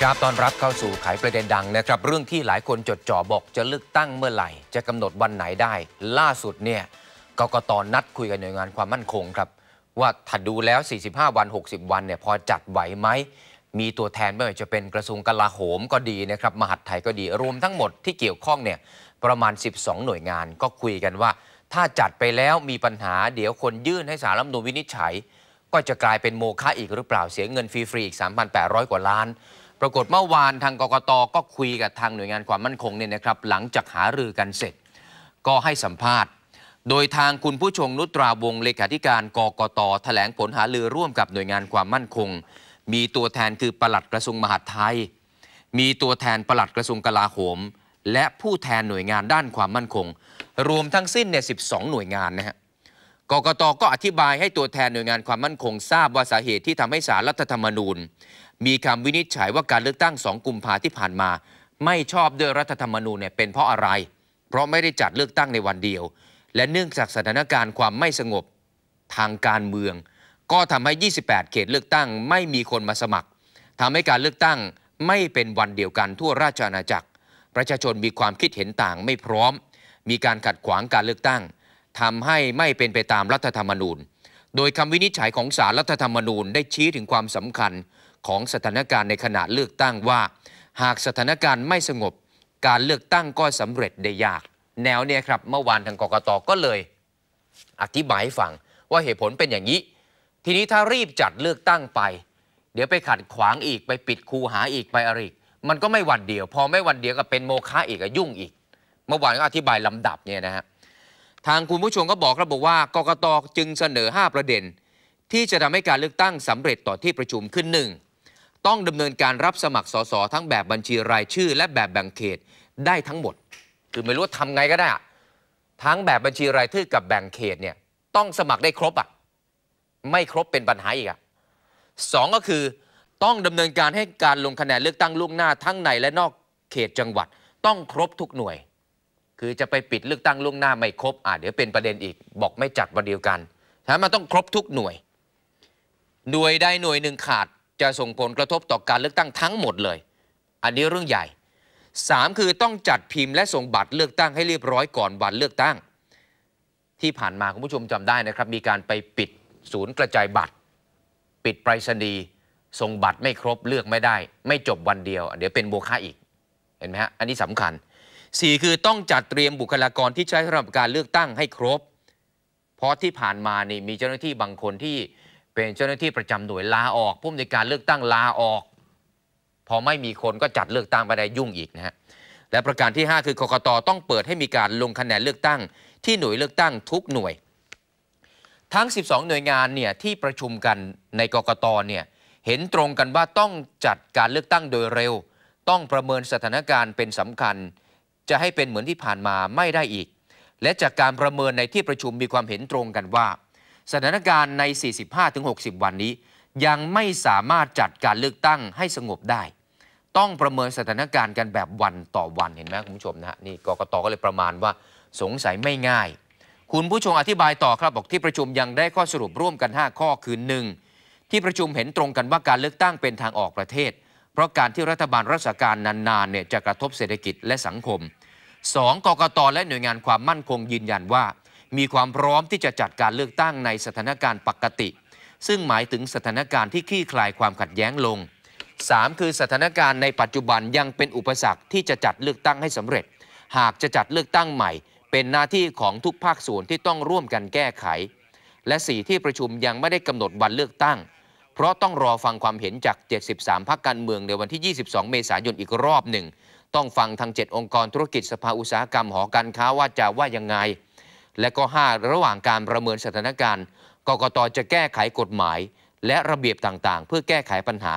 ีครับตอนรับเข้าสู่ขายประเด็นดังนะครับ เรื่องที่หลายคนจดจ่อบอกจะเลือกตั้งเมื่อไหร่ จะกำหนดวันไหนได้ ล่าสุดเนี่ยกกตนัดคุยกับหน่วยงานความมั่นคงครับ ว่าถัดดูแล้ว 45 วัน 60 วันเนี่ยพอจัดไหวไหม มีตัวแทนไม่ว่าจะเป็น กระทรวงกลาโหมก็ดีนะครับ มหาดไทยก็ดีรวมทั้งหมดที่เกี่ยวข้องเนี่ยประมาณ 12 หน่วยงาน ก็คุยกันว่า ถ้าจัดไปแล้วมีปัญหา เดี๋ยวคนยื่นให้สารรัฐมนูญวินิจฉัย ก็จะกลายเป็นโมฆะอีกหรือเปล่าเสียเงินฟรีๆอีก3,800 กว่าล้านปรากฏเมื่อวานทางกกตก็คุยกับทางหน่วยงานความมั่นคงเนี่ยนะครับ หลังจากหารือกันเสร็จ ก็ให้สัมภาษณ์โดยทางคุณผู้ชงนุตราวงเลขาธิการกกตถแถลงผลหารือร่วมกับหน่วยงานความมั่นคง มีตัวแทนคือปลัดกระทรวงมหาดไทย มีตัวแทนปลัดกระทรวงกลาโหม และผู้แทนหน่วยงานด้านความมั่นคง รวมทั้งสิ้นเนี่ยสิหน่วยงานนะฮะกกตก็อธิบายให้ตัวแทนหน่วยงานความมั่นคงทราบว่าสาเหตุที่ทำให้สารรัฐธรรมนูญ มีคำวินิจฉัยว่าการเลือกตั้งสองกุมภาที่ผ่านมา ไม่ชอบด้วยรัฐธรรมนูญเนี่ยเป็นเพราะอะไร เพราะไม่ได้จัดเลือกตั้งในวันเดียว และเนื่องจากสถานการณ์ความไม่สงบ ทางการเมือง ก็ทำให้ 28 เขตเลือกตั้ง ไม่มีคนมาสมัคร ทำให้การเลือกตั้งไม่เป็นวันเดียวกันทั่วราชอาณาจักร ประชาชนมีความคิดเห็นต่างไม่พร้อม มีการขัดขวางการเลือกตั้งทำให้ไม่เป็นไปตามรัฐธรรมนูญ โดยคำวินิจฉัยของศาลรรัฐธรรมนูญได้ชี้ถึงความสำคัญของสถานการณ์ในขณะเลือกตั้งว่า หากสถานการณ์ไม่สงบการเลือกตั้งก็สำเร็จได้ยาก แนวเนี่ยครับเมื่อวานทางกกตก็เลย อธิบายฟังว่าเหตุผลเป็นอย่างนี้ ทีนี้ถ้ารีบจัดเลือกตั้งไป เดี๋ยวไปขัดขวางอีกไปปิดคูหาอีกไปอะไรกมันก็ไม่วันเดียว พอไม่วันเดียวก็เป็นโมฆะอีกยุ่งอีก เมื่อวานก็อธิบายลำดับเนี่ยนะครับทางคุณผู้ชมก็บอกระบกว่ากกตจึงเสนอ 5 ประเด็น ที่จะทำให้การเลือกตั้งสำเร็จต่อที่ประชุมขึ้นหนึ่งต้องดำเนินการรับสมัครสสทั้งแบบบัญชีรายชื่อและแบบแบ่งเขตได้ทั้งหมด คือไม่รู้ทำไงก็ได้ ทั้งแบบบัญชีรายชื่อกับแบ่งเขตเนี่ยต้องสมัครได้ครบอ่ะไม่ครบเป็นปัญหาอีกอ่ะสองก็คือต้องดำเนินการให้การลงคะแนนเลือกตั้งล่วงหน้า ทั้งในและนอกเขตจังหวัด ต้องครบทุกหน่วยคือจะไปปิดเลือกตั้งล่วงหน้าไม่ครบ อ่าเดี๋ยวเป็นประเด็นอีก บอกไม่จัดวันเดียวกันถ้ามันต้องครบทุกหน่วย หน่วยใดหน่วยหนึ่งขาดจะส่งผลกระทบต่อการเลือกตั้งทั้งหมดเลย อันนี้เรื่องใหญ่ 3 คือต้องจัดพิมพ์และส่งบัตรเลือกตั้งให้เรียบร้อยก่อนวันเลือกตั้ง ที่ผ่านมาคุณผู้ชมจำได้นะครับ มีการไปปิดศูนย์กระจายบัตร ปิดไปรษณีย์ส่งบัตรไม่ครบเลือกไม่ได้ ไม่จบวันเดียวเดี๋ยวเป็นโบค่าอีกเห็นไหมฮะอันนี้สำคัญสี่คือต้องจัดเตรียมบุคลากรที่ใช้สำหรับการเลือกตั้งให้ครบ เพราะที่ผ่านมานี่มีเจ้าหน้าที่บางคนที่เป็นเจ้าหน้าที่ประจำหน่วยลาออกผู้อำนวยการเลือกตั้งลาออกพอไม่มีคนก็จัดเลือกตั้งไปได้ยุ่งอีกนะฮะและประการที่ 5 คือกกตต้อง เปิดให้มีการลงคะแนนเลือกตั้ง ที่หน่วยเลือกตั้งทุกหน่วย ทั้ง 12 หน่วยงานเนี่ยที่ประชุมกันในกกตเนี่ยเห็นตรงกันว่าต้องจัดการเลือกตั้งโดยเร็ว ต้องประเมินสถานการณ์เป็นสำคัญจะให้เป็นเหมือนที่ผ่านมาไม่ได้อีก และจากการประเมินในที่ประชุมมีความเห็นตรงกันว่า สถานการณ์ใน 45-60 วันนี้ยังไม่สามารถจัดการเลือกตั้งให้สงบได้ ต้องประเมินสถานการณ์กันแบบวันต่อวันเห็นไหมคุณผู้ชมนะฮะนี่กกตก็เลยประมาณว่าสงสัยไม่ง่าย คุณผู้ชมอธิบายต่อครับบอกที่ประชุมยังได้ข้อสรุปร่วมกัน 5 ข้อคือ 1. ที่ประชุมเห็นตรงกันว่าการเลือกตั้งเป็นทางออกประเทศ เพราะการที่รัฐบาลรัชการนานๆเนี่ยจะกระทบเศรษฐกิจและสังคม2กกตและหน่วยงานความมั่นคงยืนยันว่า มีความพร้อมที่จะจัดการเลือกตั้งในสถานการณ์ปกติ ซึ่งหมายถึงสถานการณ์ที่คลี่คลายความขัดแย้งลง 3. คือสถานการณ์ในปัจจุบันยังเป็นอุปสรรคที่จะจัดเลือกตั้งให้สำเร็จ หากจะจัดเลือกตั้งใหม่ เป็นหน้าที่ของทุกภาคส่วนที่ต้องร่วมกันแก้ไข และ4ที่ประชุมยังไม่ได้กำหนดวันเลือกตั้ง เพราะต้องรอฟังความเห็นจาก 73พรรคการเมืองในวันที่ 22 เมษายนอีกรอบหนึ่งต้องฟังทาง 7 องค์กรธุรกิจสภาอุตสาหกรรมหอการค้าว่าจะว่ายังไง และก็ 5 ระหว่างการประเมินสถานการณ์กกตจะแก้ไขกฎหมาย และระเบียบต่างๆ เพื่อแก้ไขปัญหา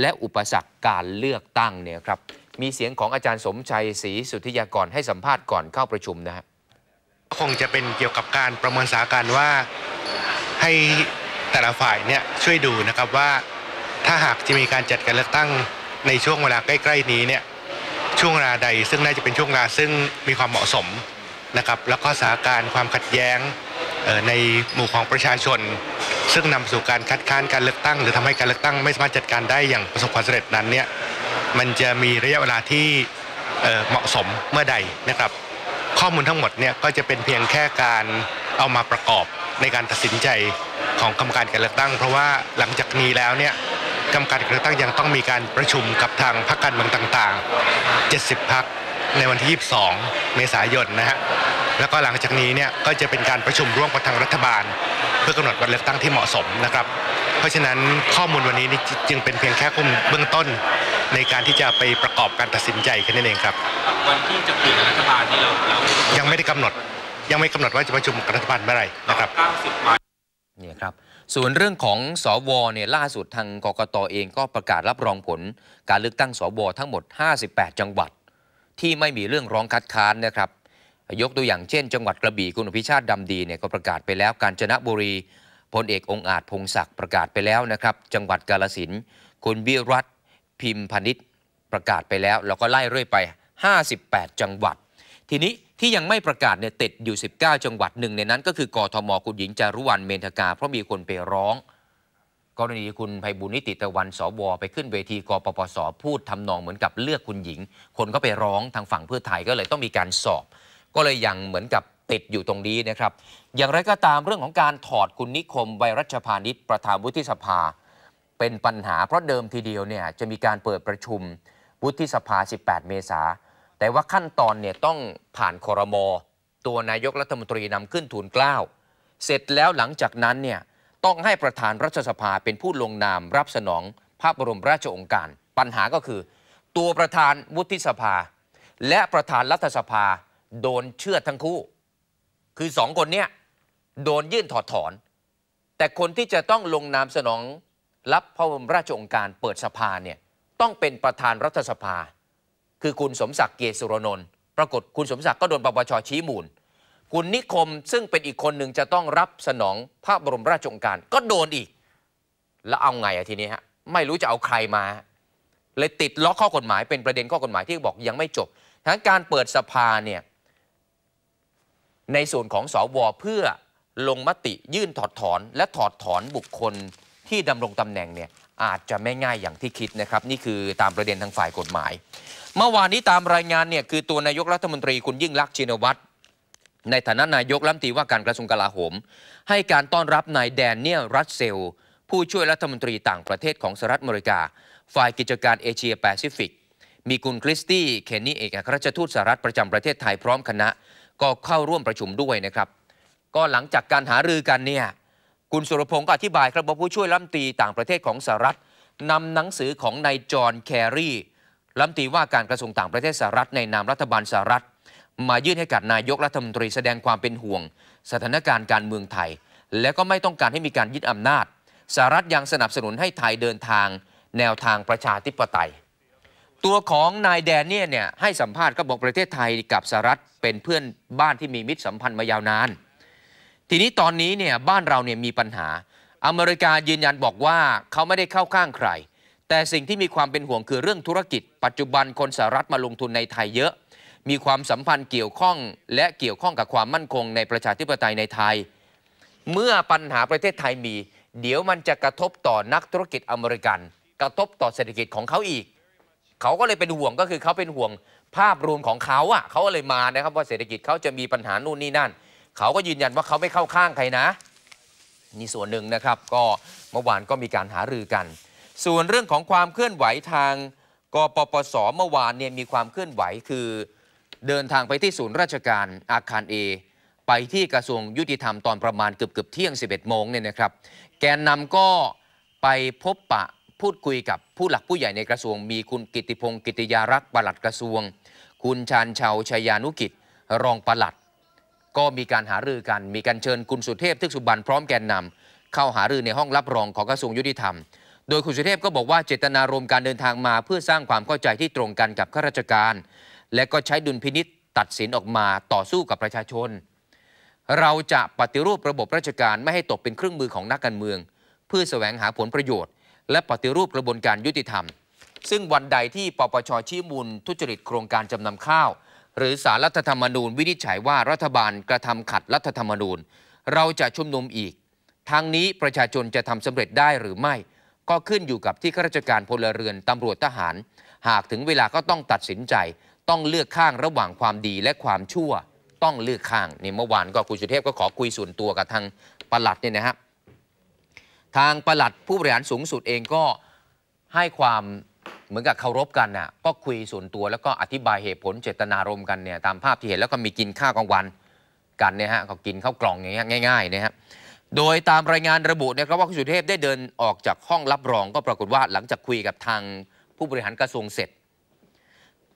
และอุปสรรคการเลือกตั้งเนี่ยครับมีเสียงของอาจารย์สมชัยศรีสุธิยากรให้สัมภาษณ์ก่อนเข้าประชุมนะับคงจะเป็นเกี่ยวกับการประเมินสถานการณ์ว่าให้แต่ละฝ่ายเนี่ยช่วยดูนะครับว่าถ้าหากจะมีการจัดการเลือกตั้งในช่วงเวลาใกล้ๆ นี้เนี่ยช่วงเวลาใดซึ่งน่าจะเป็นช่วงเวลาซึ่งมีความเหมาะสมนะครับแล้วก็สถานการณ์ความขัดแย้งในหมู่ของประชาชน ซึ่งนำสู่การคัดค้านการเลือกตั้งหรือทำให้การเลือกตั้งไม่สามารถจัดการได้อย่างประสบความสำเร็จนั้นเนี่ยมันจะมีระยะเวลาที่เหมาะสมเมื่อใดนะครับ ข้อมูลทั้งหมดเนี่ยก็จะเป็นเพียงแค่การเอามาประกอบในการตัดสินใจของกรรมการการเลือกตั้ง เพราะว่าหลังจากนี้แล้วเนี่ยกรรมการเลือกตั้งยังต้องมีการประชุมกับทางพรรคการเมืองต่าง ๆ 70พรรคในวันที่ 22 เมษายนนะฮะ แล้วก็หลังจากนี้เนี่ยก็จะเป็นการประชุมร่วมกับทางรัฐบาล เพื่อกำหนดวันเลือกตั้งที่เหมาะสมนะครับ เพราะฉะนั้นข้อมูลวันนี้นี่จึงเป็นเพียงแค่ข้อมูลเบื้องต้นในการที่จะไปประกอบการตัดสินใจแค่นั้นเองครับ วันที่จะปลี่ยนรัฐบาลนี่เรา ยังไม่ได้กำหนด ยังไม่กำหนดว่าจะประชุมกับรัฐบาลเมื่อไหร่นะครับนี่ครับส่วนเรื่องของสวเนี่ยล่าสุดทางกกตอเองก็ประกาศรับรองผล การเลือกตั้งสวทั้งหมด 58 จังหวัด ที่ไม่มีเรื่องร้องคัดค้านนะครับยกตัวอย่างเช่นจังหวัดกระบี่คุณอภิชาติดำดีเนี่ยก็ประกาศไปแล้ว กาญจนบุรีพลเอกองอาจพงศักดิ์ประกาศไปแล้วนะครับ จังหวัดกาลสินคุณวิรัตพิมพนิษฐ์ประกาศไปแล้ว แล้วก็ไล่เรื่อยไป 58 จังหวัดทีนี้ ที่ยังไม่ประกาศเนี่ยติดอยู่ 19 จังหวัดหนึ่งในนั้นก็คือกอทมคุณหญิงจารุวรรณเมธกาเพราะมีคนไปร้อง กรณีคุณภัยบุญนิติตะวันสวไปขึ้นเวทีกปปสพูด ทำนองเหมือนกับเลือกคุณหญิง คนก็ไปร้องทางฝั่งเพื่อไทยก็เลยต้องมีการสอบ ก็เลยยังเหมือนกับติดอยู่ตรงนี้นะครับอย่างไรก็ตามเรื่องของการถอดคุณนิคมไวรัชพาณิชประธานวุฒิสภา เป็นปัญหา เพราะเดิมทีเดียวเนี่ยจะมีการเปิดประชุมวุฒิสภา 18 เมษายนแต่ว่าขั้นตอนเนี่ยต้องผ่านคอรมอตัวนายกรัฐมนตรีนำขึ้นทูลเกล้าเสร็จแล้วหลังจากนั้นเนี่ยต้องให้ประธานรัฐสภาเป็นผู้ลงนามรับสนองพระบรมราชองค์การปัญหาก็คือ ตัวประธานวุฒิสภา และประธานรัฐสภาโดนเชื่อทั้งคู่ คือสองคนเนี่ยโดนยื่นถอดถอน แต่คนที่จะต้องลงนามสนองรับพระบรมราชองค์การเปิดสภาเนี่ยต้องเป็นประธานรัฐสภาคือคุณสมศักดิ์เกียรติสุรนนท์ปรากฏคุณสมศักดิ์ก็โดนปปชชี้มูลคุณนิคมซึ่งเป็นอีกคนหนึ่งจะต้องรับสนองพระบรมราชโองการ ก็โดนอีกแล้วเอาไงอะทีนี้ฮะไม่รู้จะเอาใครมาเลยติดล็อกข้อกฎหมาย เป็นประเด็นข้อกฎหมายที่บอกยังไม่จบทั้งการเปิดสภาเนี่ยในส่วนของสว เพื่อลงมติยื่นถอดถอน และถอดถอนบุคคลที่ดำรงตำแหน่งเนี่ยอาจจะไม่ง่ายอย่างที่คิดนะครับ นี่คือตามประเด็นทางฝ่ายกฎหมาย เมื่อวานนี้ตามรายงานเนี่ยคือตัวนายกรัฐมนตรีคุณยิ่งลักษณ์ชินวัตรในฐานะนายกรัฐมนตรีว่าการกระทรวงกลาโหม ให้การต้อนรับนายแดนเนียลรัสเซลผู้ช่วยรัฐมนตรีต่างประเทศของสหรัฐอเมริกา ฝ่ายกิจการเอเชียแปซิฟิก มีคุณคริสตี้ เคนนี่เอกอัครราชทูตสหรัฐประจำประเทศไทยพร้อมคณะก็เข้าร่วมประชุมด้วยนะครับ ก็หลังจากการหารือกันเนี่ยคุณสุรพงศ์ก็อธิบายครับว่าผู้ช่วยรัฐมนตรีต่างประเทศของสหรัฐนำหนังสือของนายจอห์นแครีรัฐมนตรีว่าการกระทรวงต่างประเทศสหรัฐในนามรัฐบาลสหรัฐ มายื่นให้กับนายกรัฐมนตรีแสดงความเป็นห่วง สถานการณ์การเมืองไทย และก็ไม่ต้องการให้มีการยึดอำนาจสหรัฐยังสนับสนุนให้ไทยเดินทางแนวทางประชาธิปไตย ตัวของนายแดนเนียเนี่ยให้สัมภาษณ์ก็บอกประเทศไทยกับสหรัฐเป็นเพื่อนบ้านที่มีมิตรสัมพันธ์มายาวนานทีนี้ตอนนี้เนี่ยบ้านเราเนี่ยมีปัญหาอเมริกายืนยันบอกว่าเขาไม่ได้เข้าข้างใคร แต่สิ่งที่มีความเป็นห่วงคือเรื่องธุรกิจ ปัจจุบันคนสหรัฐมาลงทุนในไทยเยอะ มีความสัมพันธ์เกี่ยวข้อง และเกี่ยวข้องกับความมั่นคงในประชาธิปไตยในไทย เมื่อปัญหาประเทศไทยมี เดี๋ยวมันจะกระทบต่อนักธุรกิจอเมริกัน กระทบต่อเศรษฐกิจของเขาอีกเขาก็เลยเป็นห่วงก็คือเขาเป็นห่วงภาพรวมของเขาอ่ะเขาเลยมานะครับว่าเศรษฐกิจเขาจะมีปัญหานู่นนี่นั่นเขาก็ยืนยันว่าเขาไม่เข้าข้างใครนะนี่ส่วนหนึ่งนะครับก็เมื่อวานก็มีการหารือกัน ส่วนเรื่องของความเคลื่อนไหวทางกปปสเมื่อวานเนี่ยมีความเคลื่อนไหวคือเดินทางไปที่ศูนย์ราชการอาคารเอไปที่กระทรวงยุติธรรมตอนประมาณเกือบเกือบเที่ยง 11โมงเนี่ยนะครับ แกนนำก็ไปพบปะพูดคุยกับผู้หลักผู้ใหญ่ในกระทรวง มีคุณกิติพงศ์กิติยารักษ์ปลัดกระทรวงคุณชานชาวชยานุกิจรองปลัดก็มีการหารือกัน มีการเชิญคุณสุเทพทึกสุบรรพร้อมแกนนำ เข้าหารือในห้องรับรองของกระทรวงยุติธรรม โดย คุณสุเทพก็บอกว่าเจตนารมณ์การเดินทางมาเพื่อสร้างความเข้าใจที่ตรงกันกับข้าราชการ และก็ใช้ดุลพินิษตัดสินออกมาต่อสู้กับประชาชน เราจะปฏิรูประบบราชการไม่ให้ตกเป็นเครื่องมือของนักการเมือง เพื่อแสวงหาผลประโยชน์และปฏิรูปกระบวนการยุติธรรม ซึ่งวันใดที่ปปชชี้มูล ทุจริตโครงการจำนำข้าวหรือสารรัฐธรรมนูญวินิจฉัยว่ารัฐบาลกระทำขัดรัฐธรรมนูญเราจะชุมนุมอีกทางนี้ประชาชนจะทำสำเร็จได้หรือไม่ ก็ขึ้นอยู่กับที่ข้าราชการพลเรือนตำรวจทหาร หากถึงเวลาก็ต้องตัดสินใจ ต้องเลือกข้างระหว่างความดีและความชั่ว ต้องเลือกข้างนี่เมื่อวานก็คุณสุเทพ ก็ขอคุยส่วนตัวกับทางประหลัดเนี่ยนะครับทางประหลัดผู้บริหารสูงสุดเองก็ให้ความเหมือนกับเคารพกันน่ะก็คุยส่วนตัว แล้วก็อธิบายเหตุผลเจตนารมณ์กันเนี่ยตามภาพที่เห็นแล้วก็มีกินข้าวกลางวันกันเนี่ยฮะก็กินข้าวกล่องอย่างเงี้ยง่ายๆนะฮะโดยตามรายงานระบุนะครับว่าคุณสุเทพได้เดินออกจากห้องรับรอง ก็ปรากฏว่าหลังจากคุยกับทางผู้บริหารกระทรวงเสร็จ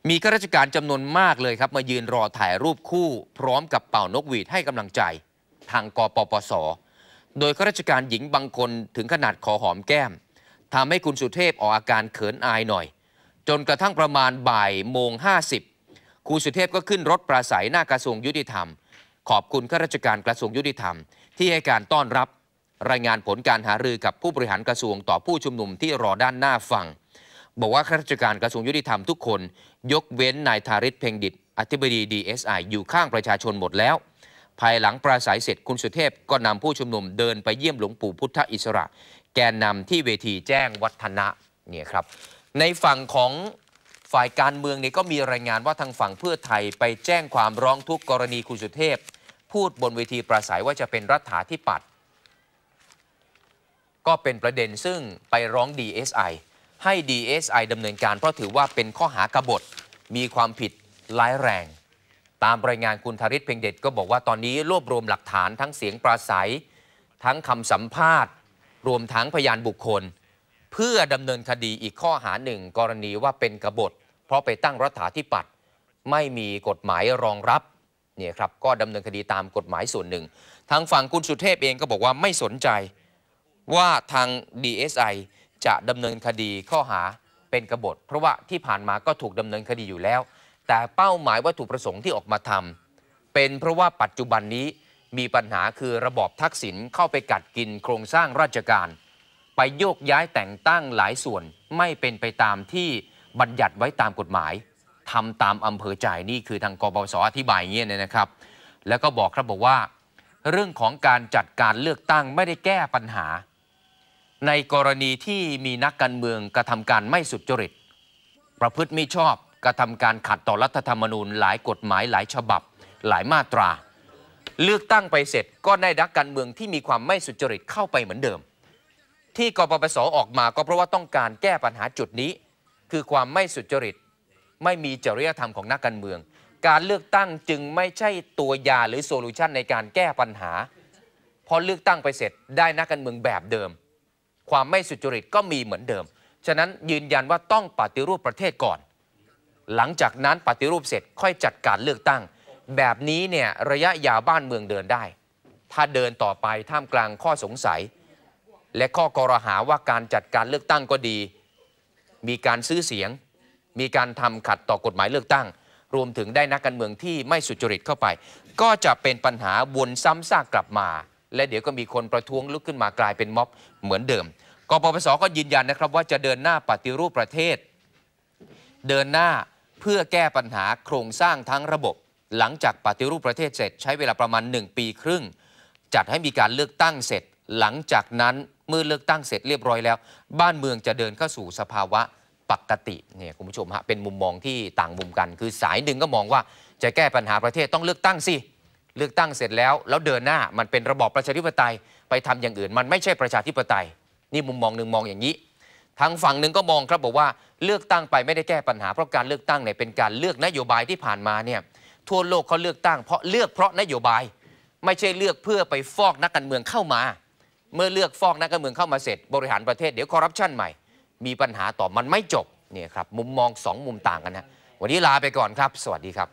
มีข้าราชการจำนวนมากเลยครับ มายืนรอถ่ายรูปคู่พร้อมกับเป่านกหวีดให้กำลังใจ ทางกปปสโดยข้าราชการหญิงบางคนถึงขนาดขอหอมแก้มทำให้คุณสุเทพออกอาการเขินอายหน่อย จนกระทั่งประมาณบ่ายโมงิบคุณสุเทพก็ขึ้นรถปราศัยหน้ากระทรวงยุติธรรม ขอบคุณข้าราชการกระทรวงยุติธรรม ที่ให้การต้อนรับรายงานผลการหารือกับผู้บริหารกระทรวงต่อผู้ชุมนุมที่รอด้านหน้าฟัง บอกว่าข้าราชการกระทรวงยุติธรรมทุกคนยกเว้นนายธาริศเพ่งดิตอธิบดีดีเอสไออยู่ข้างประชาชนหมดแล้วภายหลังปราศัยเสร็จคุณสุเทพก็นำผู้ชุมนุมเดินไปเยี่ยมหลวงปู่พุทธอิสระ แกนนำที่เวทีแจ้งวัฒนะเนี่ยครับในฝั่งของฝ่ายการเมืองเนี่ยก็มีรายงานว่าทางฝั่งเพื่อไทยไปแจ้งความร้องทุกกรณีคุณสุเทพ พูดบนเวทีปราศัยว่าจะเป็นรัฐาธิปัตย์ก็เป็นประเด็นซึ่งไปร้อง DSI ให้ DSI ดำเนินการเพราะถือว่าเป็นข้อหากบฏมีความผิดร้ายแรงตามรายงานคุณธริศเพ่งเด็ดก็บอกว่าตอนนี้รวบรวมหลักฐานทั้งเสียงปราศัย ทั้งคำสัมภาษณ์ รวมทั้งพยานบุคคล เพื่อดำเนินคดีอีกข้อหาหนึ่งกรณีว่าเป็นกบฏ เพราะไปตั้งรัฐาธิปัตย์ไม่มีกฎหมายรองรับ เนี่ยครับ ก็ดำเนินคดีตามกฎหมายส่วนหนึ่งทางฝั่งคุณสุเทพเองก็บอกว่าไม่สนใจว่าทาง DSI จะดำเนินคดีข้อหาเป็นกบฏ เพราะว่าที่ผ่านมาก็ถูกดำเนินคดีอยู่แล้วแต่เป้าหมายวัตถุประสงค์ที่ออกมาทำเป็นเพราะว่าปัจจุบันนี้มีปัญหาคือระบอบทักษิณเข้าไปกัดกินโครงสร้างราชการ ไปโยกย้ายแต่งตั้งหลายส่วนไม่เป็นไปตามที่บัญญัติไว้ตามกฎหมายทำตามอำเภอใจนี่คือทางกบสอธิบายเงี้ยนะครับ แล้วก็บอกครับบอกว่า เรื่องของการจัดการเลือกตั้งไม่ได้แก้ปัญหา ในกรณีที่มีนักการเมืองกระทำการไม่สุจริต ประพฤติมิชอบกระทำการขัดต่อรัฐธรรมนูญหลายกฎหมายหลายฉบับหลายมาตรา เลือกตั้งไปเสร็จก็ได้ดักการเมืองที่มีความไม่สุจริตเข้าไปเหมือนเดิม ที่กปปสออกมาก็เพราะว่าต้องการแก้ปัญหาจุดนี้ คือความไม่สุจริต ไม่มีจริยธรรมของนักการเมือง การเลือกตั้งจึงไม่ใช่ตัวยาหรือโซลูชันในการแก้ปัญหาพอเลือกตั้งไปเสร็จได้นักการเมืองแบบเดิม ความไม่สุจริตก็มีเหมือนเดิมฉะนั้นยืนยันว่าต้องปฏิรูปประเทศก่อนหลังจากนั้นปฏิรูปเสร็จค่อยจัดการเลือกตั้ง แบบนี้เนี่ยระยะยาวบ้านเมืองเดินได้ ถ้าเดินต่อไปท่ามกลางข้อสงสัย และข้อกรหาว่าการจัดการเลือกตั้งก็ดี มีการซื้อเสียง มีการทำขัดต่อกฎหมายเลือกตั้ง รวมถึงได้นักการเมืองที่ไม่สุจริตเข้าไป ก็จะเป็นปัญหาวนซ้ำซากกลับมา และเดี๋ยวก็มีคนประท้วงลุกขึ้นมากลายเป็นม็อบเหมือนเดิมกปปสก็ยืนยันนะครับว่าจะเดินหน้าปฏิรูปประเทศ เดินหน้าเพื่อแก้ปัญหาโครงสร้างทั้งระบบ หลังจากปฏิรูปประเทศเสร็จใช้เวลาประมาณ1ปีครึ่ง จัดให้มีการเลือกตั้งเสร็จ หลังจากนั้นเมื่อเลือกตั้งเสร็จเรียบร้อยแล้ว บ้านเมืองจะเดินเข้าสู่สภาวะ ปกติเนี่ยคุณผู้ชมฮะเป็นมุมมองที่ต่างมุมกัน คือสายหนึ่งก็มองว่าจะแก้ปัญหาประเทศต้องเลือกตั้งสิเลือกตั้งเสร็จแล้ว แล้วเดินหน้ามันเป็นระบอบประชาธิปไตย ไปทำอย่างอื่นมันไม่ใช่ประชาธิปไตย นี่มุมมองหนึ่งมองอย่างนี้ทางฝั่งหนึ่งก็มองครับบอกว่าเลือกตั้งไปไม่ได้แก้ปัญหาเพราะการเลือกตั้งเนี่ยเป็นการเลือกนโยบายที่ผ่านมาเนี่ยทั่วโลกเขาเลือกตั้งเพราะเลือกเพราะนโยบาย ไม่ใช่เลือกเพื่อไปฟอกนักการเมืองเข้ามา เมื่อเลือกฟอกนักการเมืองเข้ามาเสร็จ บริหารประเทศเดี๋ยวคอร์รัปชันใหม่ มีปัญหาต่อมันไม่จบเนี่ยครับมุมมอง 2 มุมต่างกันนะวันนี้ลา ไปก่อนครับสวัสดีครับ